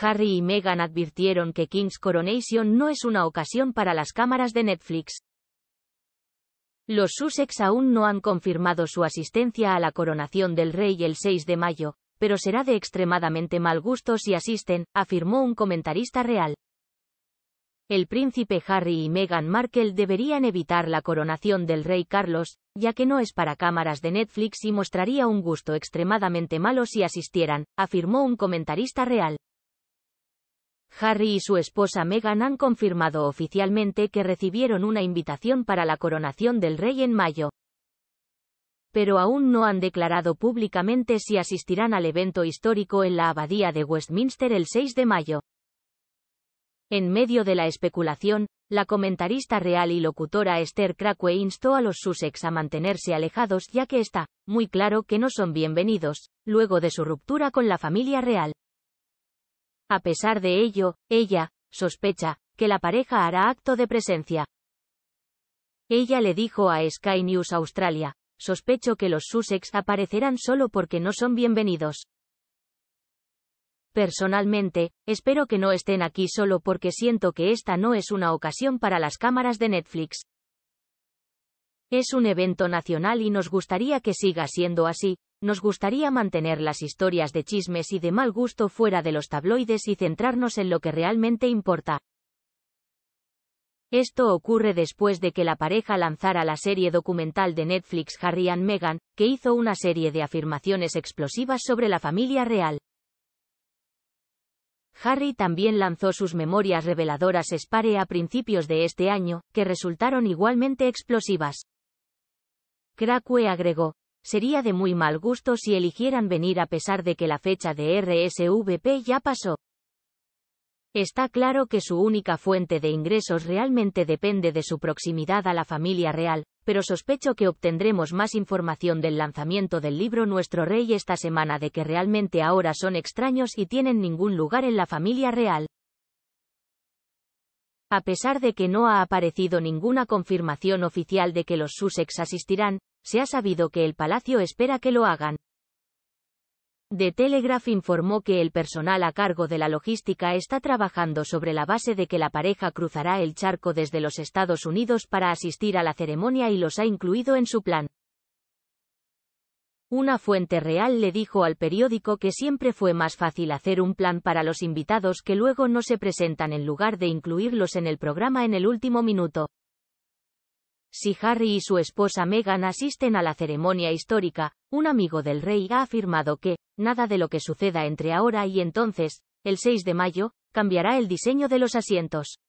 Harry y Meghan advirtieron que King's Coronation no es una ocasión para las cámaras de Netflix. Los Sussex aún no han confirmado su asistencia a la coronación del rey el 6 de mayo, pero será de extremadamente mal gusto si asisten, afirmó un comentarista real. El príncipe Harry y Meghan Markle deberían evitar la coronación del rey Carlos, ya que no es para cámaras de Netflix y mostraría un gusto extremadamente malo si asistieran, afirmó un comentarista real. Harry y su esposa Meghan han confirmado oficialmente que recibieron una invitación para la coronación del rey en mayo. Pero aún no han declarado públicamente si asistirán al evento histórico en la abadía de Westminster el 6 de mayo. En medio de la especulación, la comentarista real y locutora Esther Crackway instó a los Sussex a mantenerse alejados ya que está muy claro que no son bienvenidos, luego de su ruptura con la familia real. A pesar de ello, ella, sospecha, que la pareja hará acto de presencia. Ella le dijo a Sky News Australia, sospecho que los Sussex aparecerán solo porque no son bienvenidos. Personalmente, espero que no estén aquí solo porque siento que esta no es una ocasión para las cámaras de Netflix. Es un evento nacional y nos gustaría que siga siendo así, nos gustaría mantener las historias de chismes y de mal gusto fuera de los tabloides y centrarnos en lo que realmente importa. Esto ocurre después de que la pareja lanzara la serie documental de Netflix Harry and Meghan, que hizo una serie de afirmaciones explosivas sobre la familia real. Harry también lanzó sus memorias reveladoras Spare a principios de este año, que resultaron igualmente explosivas. Cracue agregó, sería de muy mal gusto si eligieran venir a pesar de que la fecha de RSVP ya pasó. Está claro que su única fuente de ingresos realmente depende de su proximidad a la familia real, pero sospecho que obtendremos más información del lanzamiento del libro Nuestro Rey esta semana de que realmente ahora son extraños y tienen ningún lugar en la familia real. A pesar de que no ha aparecido ninguna confirmación oficial de que los Sussex asistirán, se ha sabido que el palacio espera que lo hagan. The Telegraph informó que el personal a cargo de la logística está trabajando sobre la base de que la pareja cruzará el charco desde los Estados Unidos para asistir a la ceremonia y los ha incluido en su plan. Una fuente real le dijo al periódico que siempre fue más fácil hacer un plan para los invitados que luego no se presentan en lugar de incluirlos en el programa en el último minuto. Si Harry y su esposa Meghan asisten a la ceremonia histórica, un amigo del rey ha afirmado que, nada de lo que suceda entre ahora y entonces, el 6 de mayo, cambiará el diseño de los asientos.